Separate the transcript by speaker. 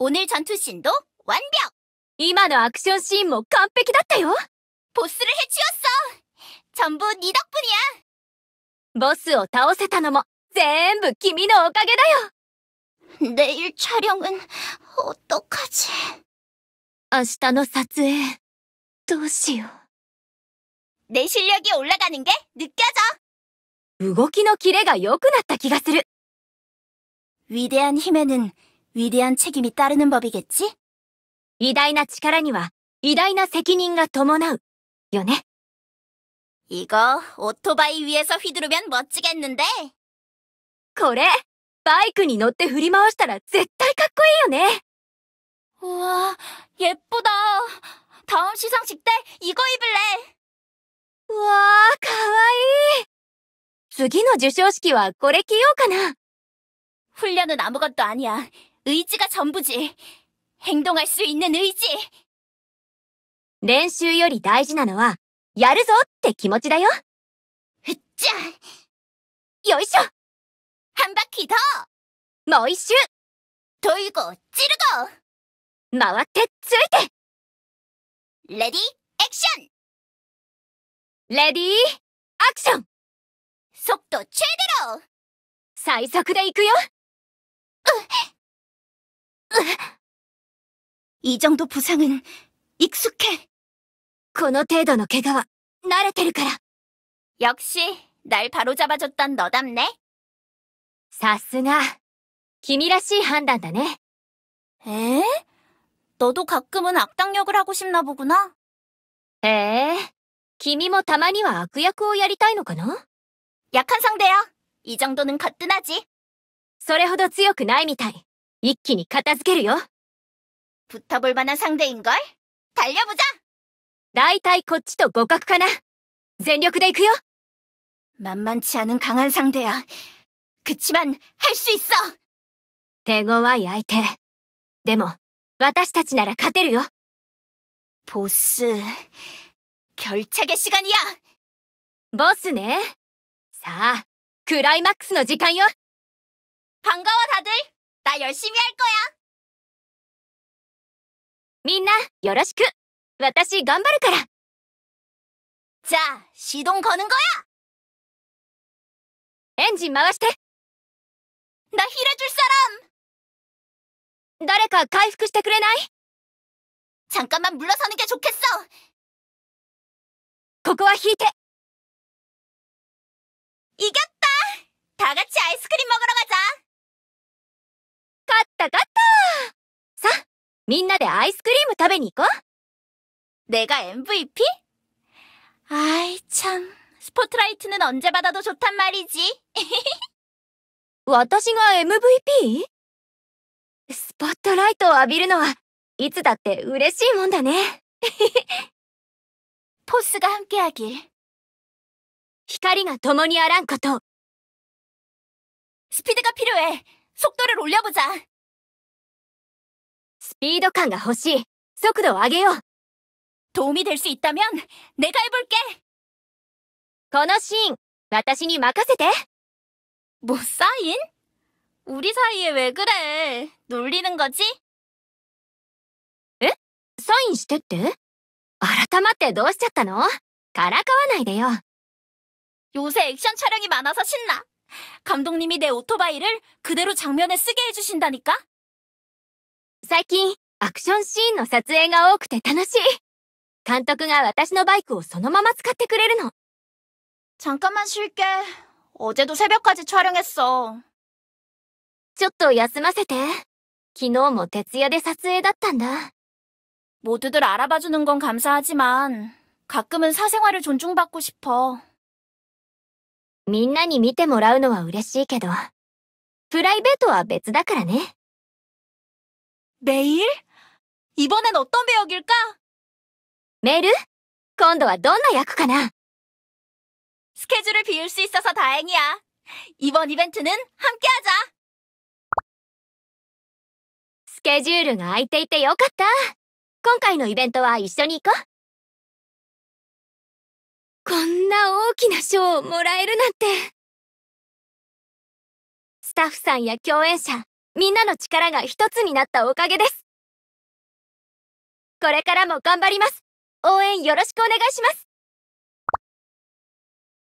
Speaker 1: 오늘전투씬도완벽今のアクションシーンも完璧だったよ보스를해치웠어전부네덕분이야ボスを倒せたのも全部君のおかげだよ내일촬영은어떡하지明日の撮影どうしよう。내실력이올라가는게느껴져動きのキレが良くなった気がする。위대한힘에는위대한책임이따르는법이겠지偉大な力には偉大な責任が伴うよね。이거ートバ이위에서휘두르면멋지겠는데これ、バイクに乗って振り回したら絶対かっこいいよね。わぁ、예쁘다다음시상식때이거입을래うわぁ、かわいい次の受賞式はこれ着ようかな。훈련은아무것도아니야의지가전부지행동할수있는의지練習より大事なのは、やるぞって気持ちだよ。うっちゃんよいしょ한바퀴더もう一周돌고찌르고回ってついてレディー、アクションレディー、アクション速度チェデロ最速で行くようっ이정도부상은익숙해この정도의怪我は慣れてるから역시날바로잡아줬던너답네さすが君らしい判断だね에너도가끔은악당역을하고싶나보구나에君もたまには悪役をやりたいのかな약한상대야이정도는거뜬하지それほど強くないみたい。一気に片付けるよ붙어볼만한상대인걸달려보자大体こっちと互角かな全力で行くよ만만치않은강한상대야그치만할수있어手強い相手。でも、私たちなら勝てるよボス、결착의시간이야ボスね。さあ、クライマックスの時間よ반가워다들対열심히할거야みんな、よろしく。私、頑張るから。じゃあ、시동거는거야エンジン回して。나힐해줄사람誰か回復してくれない잠깐만물러서는게좋겠어ここは引いて。이겼다다같이아이스크림먹으러みんなでアイスクリーム食べに行こう내가 MVP? 아이참스포트라이트는언제받아도좋단말이지私が MVP? スポットライトを浴びるのはいつだって嬉しいもんだね ポスが함께하길光が共にあらんことスピードが필요해速度를올려보자 リード感が欲しい速度を上げよう도움이 될 수 있다면 내가 해볼게! このシーン、私に任せて뭐 사인? 우리 사이에 왜 그래? 놀리는 거지? 에? 사인 してって改まってどうしちゃったのからかわないでよ 요새 액션 촬영이 많아서 신나! 감독님이 내 오토바이를 그대로 장면에 쓰게 해주신다니까? 最近、アクションシーンの撮影が多くて楽しい。監督が私のバイクをそのまま使ってくれるの。잠깐만쉴게어제도새벽까지촬영했어ちょっと休ませて。昨日も徹夜で撮影だったんだ。모두들알아봐주는건감사하지만가끔은사생활을존중받고싶어みんなに見てもらうのは嬉しいけど、プライベートは別だからね。매일이번엔어떤배역일까메르건도와넌나야쿠가나스케줄을비울수있어서다행이야이번이벤트는함께하자스케줄은空이て이てよかった。今回のイベントは一緒に行こう。こんな大きな賞をもらえるなんて。スタッフさんや共演者、みんなの力が一つになったおかげです。これからも頑張ります。応援よろしくお願いします。